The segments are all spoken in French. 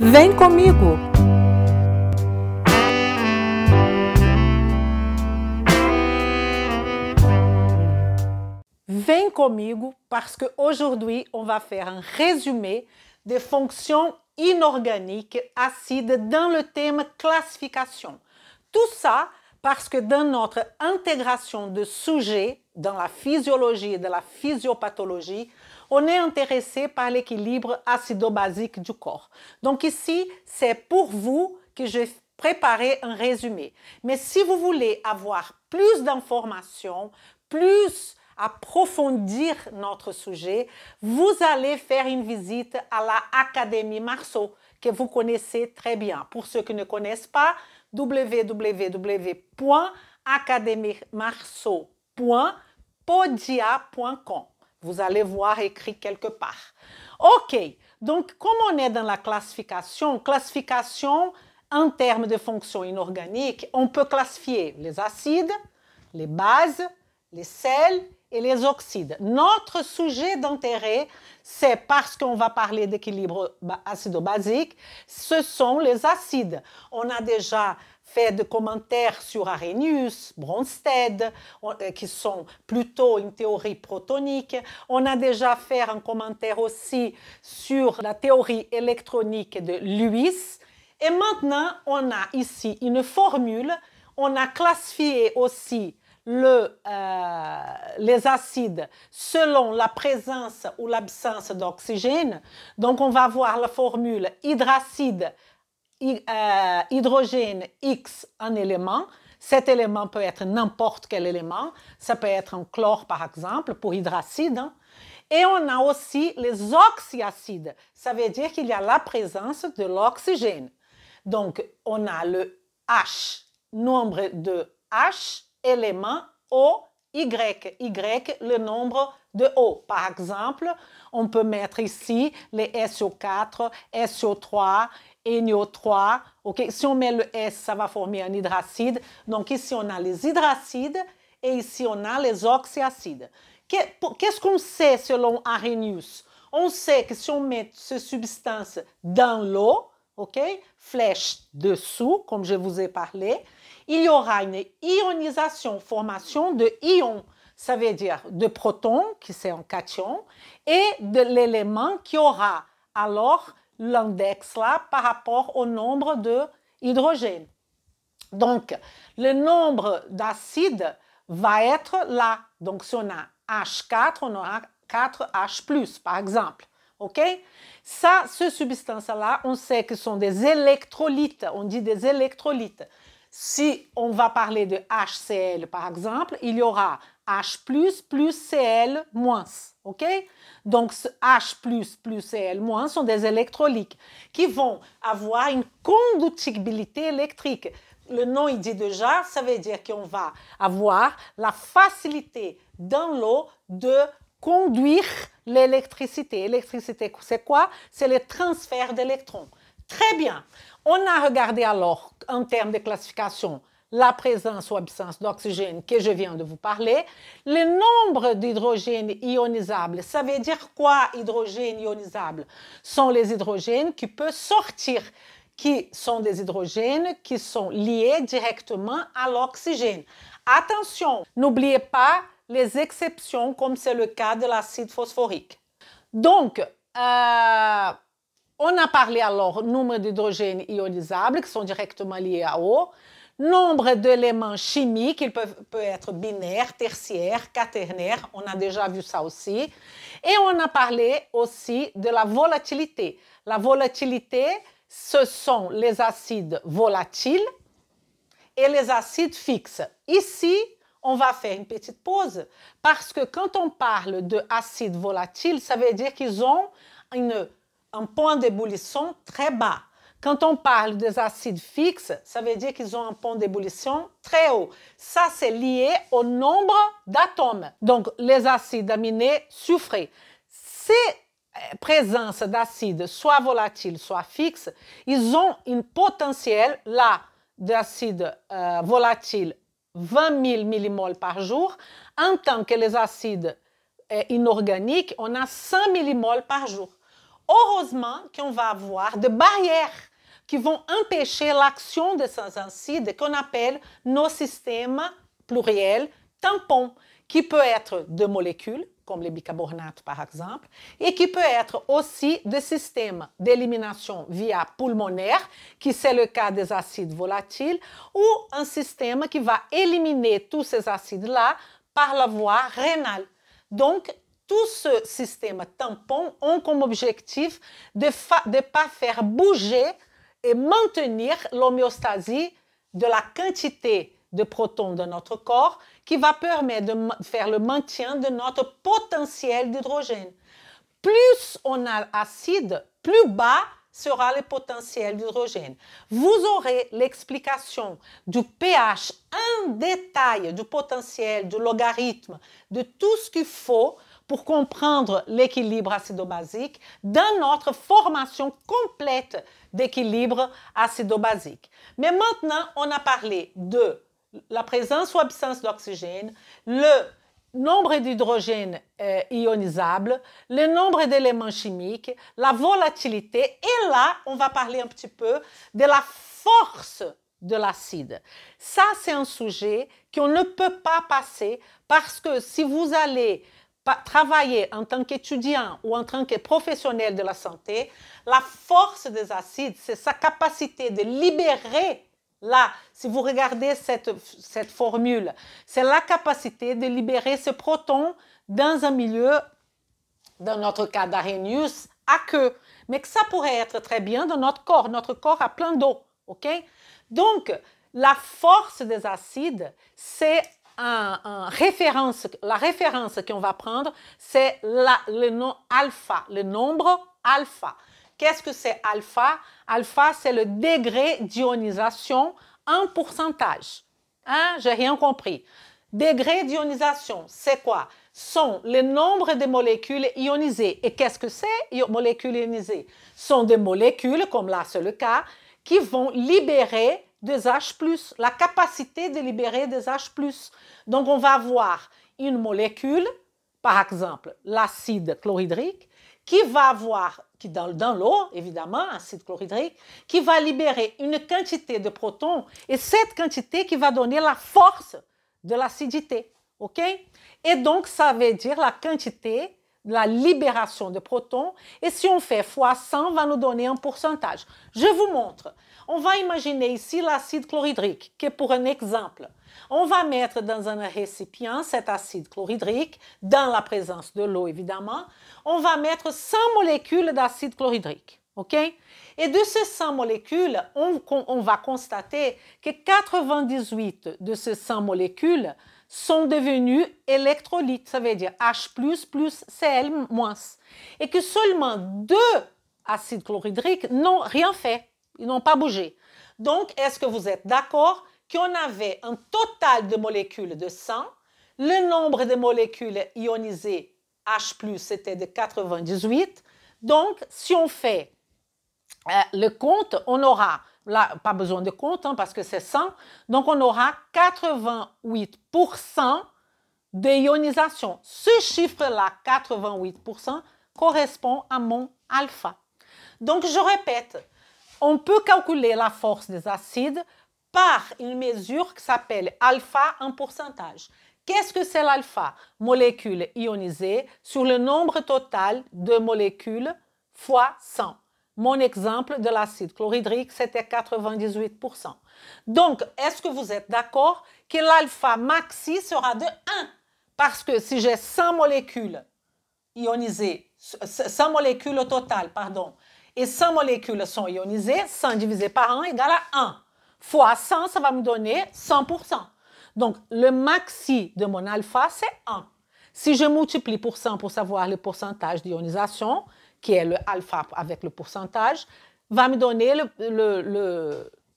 Vem comigo! Vem comigo parce qu'aujourd'hui, on va faire un résumé des fonctions inorganiques acides dans le thème classification. Tout ça parce que dans notre intégration de sujets dans la physiologie et de la physiopathologie, on est intéressé par l'équilibre acido-basique du corps. Donc ici, c'est pour vous que j'ai préparé un résumé. Mais si vous voulez avoir plus d'informations, plus approfondir notre sujet, vous allez faire une visite à la Académie Marceau que vous connaissez très bien. Pour ceux qui ne connaissent pas, www.academiemarceau.podia.com. Vous allez voir écrit quelque part. OK, donc comme on est dans la classification, classification en termes de fonctions inorganiques, on peut classifier les acides, les bases, les sels et les oxydes. Notre sujet d'intérêt, c'est parce qu'on va parler d'équilibre acido-basique, ce sont les acides. On a déjà fait de commentaires sur Arrhenius, Bronsted, euh, qui sont plutôt une théorie protonique. On a déjà fait un commentaire aussi sur la théorie électronique de Lewis. Et maintenant, on a ici une formule. On a classifié aussi euh, les acides selon la présence ou l'absence d'oxygène. Donc, on va voir la formule hydracide euh, hydrogène X un élément, cet élément peut être n'importe quel élément. Ça peut être un chlore, par exemple, pour hydracide. Et on a aussi les oxyacides. Ça veut dire qu'il y a la présence de l'oxygène. Donc, on a le H, nombre de H, élément O, Y. Y, le nombre de O. Par exemple, on peut mettre ici les SO4, SO3 NO3. ok Si on met le S, ça va former un hydracide. Donc ici, on a les hydracides et ici, on a les oxyacides. Qu'est-ce qu'on sait selon Arrhenius On sait que si on met ces substances dans l'eau, ok, flèche dessous, comme je vous ai parlé, il y aura une ionisation, formation de ions. Ça veut dire de protons, qui c'est un cation, et de l'élément qui aura alors l'index là par rapport au nombre de hydrogène. Donc, le nombre d'acides va être là. Donc, si on a H4, on aura 4H+, par exemple. OK Ça, ces substances-là, on sait que sont des électrolytes. On dit des électrolytes. Si on va parler de HCl, par exemple, il y aura H+, plus Cl-, OK Donc, H+, plus Cl-, sont des électrolytes qui vont avoir une conductibilité électrique. Le nom, il dit déjà, ça veut dire qu'on va avoir la facilité dans l'eau de conduire l'électricité. L'électricité, c'est quoi C'est le transfert d'électrons. Très bien. On a regardé alors, en termes de classification, la présence ou absence d'oxygène que je viens de vous parler. Le nombre d'hydrogènes ionisables, ça veut dire quoi hydrogène ionisable Sont les hydrogènes qui peuvent sortir, qui sont des hydrogènes qui sont liés directement à l'oxygène. Attention, n'oubliez pas les exceptions comme c'est le cas de l'acide phosphorique. Donc, euh, on a parlé alors nombre d'hydrogènes ionisables qui sont directement liés à eau, nombre d'éléments chimiques, ils peuvent, peuvent être binaires, tertiaires, quaternaires, on a déjà vu ça aussi. Et on a parlé aussi de la volatilité. La volatilité, ce sont les acides volatiles et les acides fixes. Ici, on va faire une petite pause parce que quand on parle de acides volatiles, ça veut dire qu'ils ont une un point d'ébullition très bas. Quand on parle des acides fixes, ça veut dire qu'ils ont un point d'ébullition très haut. Ça, c'est lié au nombre d'atomes. Donc, les acides aminés soufrés. Ces euh, présences d'acides, soit volatiles, soit fixes, ils ont un potentiel, là, d'acide euh, volatiles, 20 000 millimoles par jour, en tant que les acides euh, inorganiques, on a 100 millimoles par jour heureusement qu'on va avoir des barrières qui vont empêcher l'action de ces acides qu'on appelle nos systèmes pluriels tampons, qui peut être de molécules, comme les bicarbonates par exemple, et qui peut être aussi des systèmes d'élimination via pulmonaire, qui c'est le cas des acides volatiles, ou un système qui va éliminer tous ces acides-là par la voie rénale. Donc, tout ce système tampon ont comme objectif de ne pas faire bouger et maintenir l'homéostasie de la quantité de protons de notre corps qui va permettre de faire le maintien de notre potentiel d'hydrogène. Plus on a acide, plus bas sera le potentiel d'hydrogène. Vous aurez l'explication du pH en détail, du potentiel, du logarithme, de tout ce qu'il faut pour comprendre l'équilibre acido-basique dans notre formation complète d'équilibre acido-basique. Mais maintenant, on a parlé de la présence ou absence d'oxygène, le nombre d'hydrogène ionisables, euh, ionisable, le nombre d'éléments chimiques, la volatilité, et là, on va parler un petit peu de la force de l'acide. Ça, c'est un sujet qu'on ne peut pas passer parce que si vous allez travailler en tant qu'étudiant ou en tant que professionnel de la santé, la force des acides, c'est sa capacité de libérer Là, si vous regardez cette, cette formule, c'est la capacité de libérer ce proton dans un milieu, dans notre cas d'Arrhenius, queue. Mais que ça pourrait être très bien dans notre corps. Notre corps a plein d'eau. OK? Donc, la force des acides, c'est référence, la référence qu'on va prendre, c'est le nom alpha, le nombre alpha. Qu'est-ce que c'est alpha Alpha, c'est le degré d'ionisation en pourcentage. Hein? J'ai rien compris. Degré d'ionisation, c'est quoi Sont le nombre de molécules ionisées. Et qu'est-ce que c'est, molécules ionisées Sont des molécules, comme là c'est le cas, qui vont libérer des H+, la capacité de libérer des H+. Donc on va avoir une molécule, par exemple l'acide chlorhydrique, qui va avoir, qui dans, dans l'eau, évidemment, acide chlorhydrique, qui va libérer une quantité de protons et cette quantité qui va donner la force de l'acidité. OK Et donc, ça veut dire la quantité la libération de protons. Et si on fait fois 100, va nous donner un pourcentage. Je vous montre. On va imaginer ici l'acide chlorhydrique, qui est pour un exemple. On va mettre dans un récipient cet acide chlorhydrique, dans la présence de l'eau évidemment. On va mettre 100 molécules d'acide chlorhydrique. OK? Et de ces 100 molécules, on, va constater que 98 de ces 100 molécules sont devenues électrolytes, ça veut dire H++ plus Cl-, et que seulement deux acides chlorhydriques n'ont rien fait. Ils n'ont pas bougé. Donc, est-ce que vous êtes d'accord qu'on avait un total de molécules de sang Le nombre de molécules ionisées H+, c'était de 98. Donc, si on fait euh, le compte, on aura, là, pas besoin de compte hein, parce que c'est 100, donc on aura 88% d'ionisation. Ce chiffre-là, 88%, correspond à mon alpha. Donc, je répète, on peut calculer la force des acides par une mesure qui s'appelle alpha en pourcentage. Qu'est-ce que c'est l'alpha Molécule ionisée sur le nombre total de molécules fois 100. Mon exemple de l'acide chlorhydrique, c'était 98%. Donc, est-ce que vous êtes d'accord que l'alpha maxi sera de 1 Parce que si j'ai 100 molécules ionisées, 100 molécules au total, pardon, et 100 molécules sont ionisées, 100 divisé par 1 égale à 1. Fois 100, ça va me donner 100%. Donc, le maxi de mon alpha, c'est 1. Si je multiplie pour 100 pour savoir le pourcentage d'ionisation, qui est le alpha avec le pourcentage, va me donner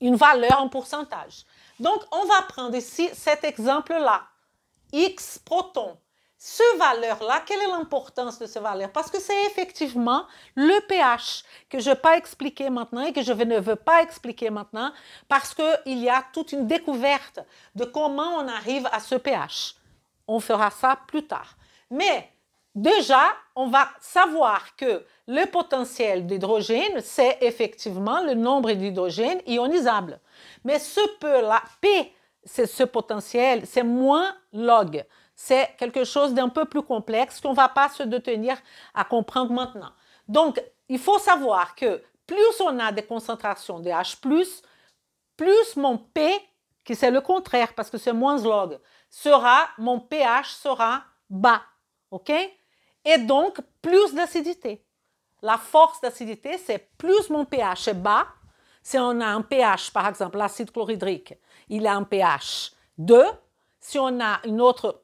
une valeur en pourcentage. Donc, on va prendre ici cet exemple-là. X protons ce valeur-là, quelle est l'importance de ce valeur Parce que c'est effectivement le pH que je ne vais pas expliquer maintenant et que je ne veux pas expliquer maintenant parce qu'il y a toute une découverte de comment on arrive à ce pH. On fera ça plus tard. Mais déjà, on va savoir que le potentiel d'hydrogène, c'est effectivement le nombre d'hydrogène ionisable. Mais ce peu là, P c'est ce potentiel, c'est moins log c'est quelque chose d'un peu plus complexe qu'on ne va pas se détenir à comprendre maintenant. Donc, il faut savoir que plus on a des concentrations de H+, plus mon P, qui c'est le contraire parce que c'est moins log, sera, mon pH sera bas, ok? Et donc, plus d'acidité. La force d'acidité, c'est plus mon pH est bas, si on a un pH, par exemple, l'acide chlorhydrique, il a un pH 2, si on a une autre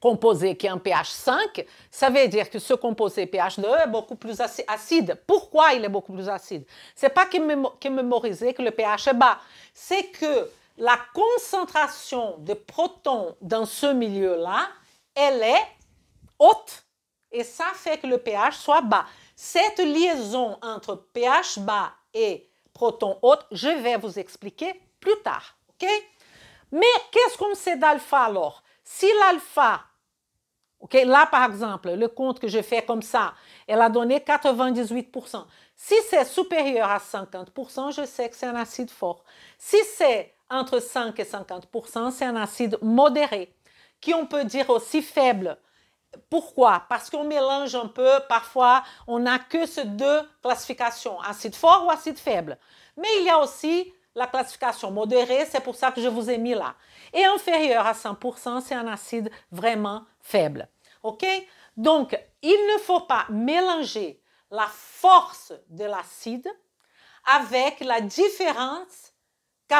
composé qui a un pH 5, ça veut dire que ce composé pH 2 est beaucoup plus acide. Pourquoi il est beaucoup plus acide C'est pas que, mémoriser que le pH est bas, c'est que la concentration de protons dans ce milieu-là, elle est haute et ça fait que le pH soit bas. Cette liaison entre pH bas et protons haute, je vais vous expliquer plus tard, ok Mais qu'est-ce qu'on sait d'alpha alors si l'alpha, ok, là par exemple, le compte que je fais comme ça, elle a donné 98%. Si c'est supérieur à 50%, je sais que c'est un acide fort. Si c'est entre 5 et 50%, c'est un acide modéré, qui on peut dire aussi faible. Pourquoi? Parce qu'on mélange un peu, parfois, on n'a que ces deux classifications, acide fort ou acide faible. Mais il y a aussi la classification modérée, c'est pour ça que je vous ai mis là. Et inférieur à 100%, c'est un acide vraiment faible. OK? Donc, il ne faut pas mélanger la force de l'acide avec la différence euh,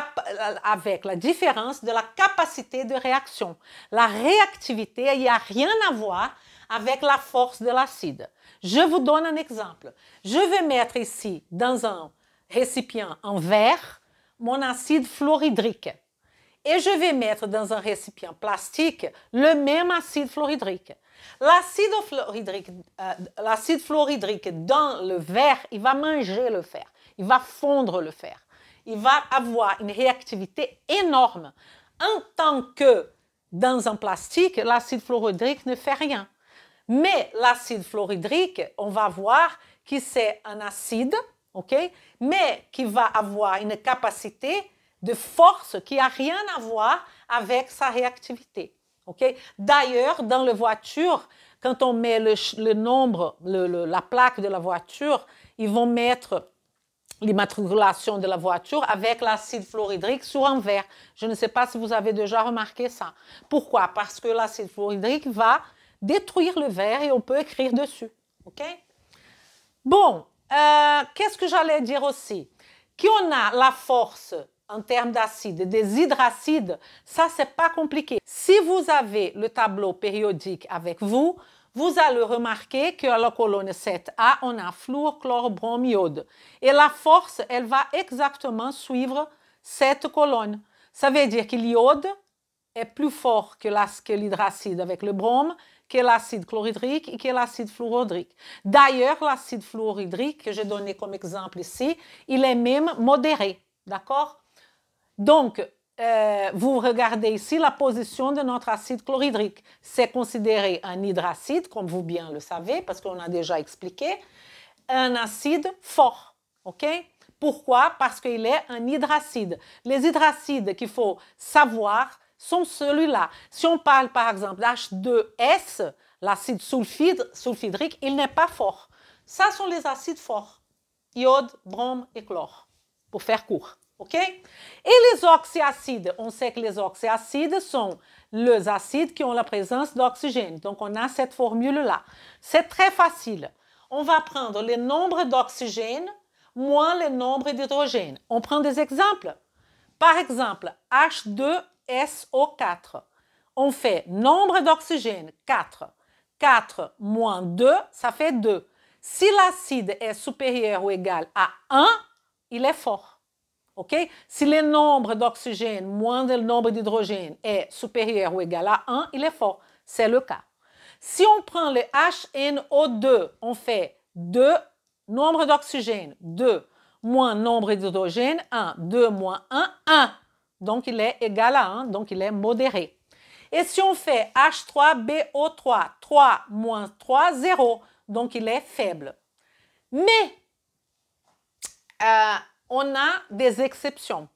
avec la différence de la capacité de réaction. La réactivité, il n'y a rien à voir avec la force de l'acide. Je vous donne un exemple. Je vais mettre ici, dans un récipient en verre, mon acide fluorhydrique. Et je vais mettre dans un récipient plastique le même acide fluorhydrique. Euh, l'acide fluorhydrique, dans le verre, il va manger le fer, il va fondre le fer, il va avoir une réactivité énorme. En tant que dans un plastique, l'acide fluorhydrique ne fait rien. Mais l'acide fluorhydrique, on va voir que c'est un acide mais qui va avoir une capacité de force qui a rien à voir avec sa réactivité, ok? D'ailleurs, dans les voiture, quand on met le, nombre, la plaque de la voiture, ils vont mettre l'immatriculation de la voiture avec l'acide fluorhydrique sur un verre. Je ne sais pas si vous avez déjà remarqué ça. Pourquoi Parce que l'acide fluorhydrique va détruire le verre et on peut écrire dessus. OK Bon, euh, qu'est-ce que j'allais dire aussi Qu'on a la force en termes d'acide, des hydracides, ça, c'est pas compliqué. Si vous avez le tableau périodique avec vous, vous allez remarquer que la colonne 7A, on a fluor, chlore, brome, iode. Et la force, elle va exactement suivre cette colonne. Ça veut dire que l'iode est plus fort que l'hydracide avec le brome qui est l'acide chlorhydrique et qui est l'acide fluorhydrique. D'ailleurs, l'acide fluorhydrique que j'ai donné comme exemple ici, il est même modéré, d'accord Donc, euh, vous regardez ici la position de notre acide chlorhydrique. C'est considéré un hydracide, comme vous bien le savez, parce qu'on a déjà expliqué, un acide fort, ok pourquoi? Parce qu'il est un hydracide. Les hydracides qu'il faut savoir, sont celui-là. Si on parle par exemple d'H2S, l'acide sulfhydrique, il n'est pas fort. Ça sont les acides forts, iode, brome et chlore, pour faire court. OK? Et les oxyacides, on sait que les oxyacides sont les acides qui ont la présence d'oxygène. Donc, on a cette formule-là. C'est très facile. On va prendre le nombre d'oxygène moins le nombre d'hydrogène. On prend des exemples. Par exemple, H2 SO4. On fait nombre d'oxygène, 4. 4 moins 2, ça fait 2. Si l'acide est supérieur ou égal à 1, il est fort. ok Si le nombre d'oxygène moins le nombre d'hydrogène est supérieur ou égal à 1, il est fort. C'est le cas. Si on prend le HNO2, on fait 2, nombre d'oxygène, 2, moins nombre d'hydrogène, 1, 2 moins 1, 1. Donc, il est égal à 1, donc il est modéré. Et si on fait H3BO3, 3 moins 3, 0, donc il est faible. Mais euh, on a des exceptions.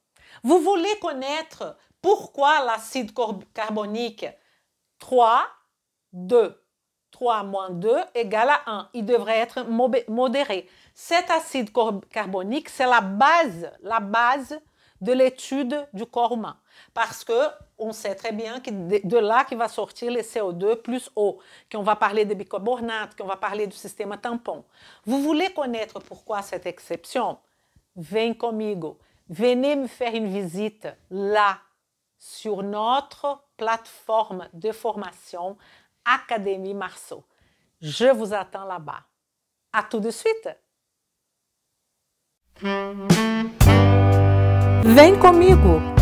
Vous voulez connaître pourquoi l'acide carbonique 3, 2, 3 moins 2 égale à 1. Il devrait être modéré. Cet acide carbonique, c'est la base, la base de l'étude du corps humain. Parce que on sait très bien que de là qui va sortir le CO2 plus eau, qu'on va parler de que qu'on va parler du système tampon. Vous voulez connaître pourquoi cette exception? avec comigo. Venez me faire une visite là, sur notre plateforme de formation Académie Marceau. Je vous attends là-bas. À tout de suite! Vem comigo!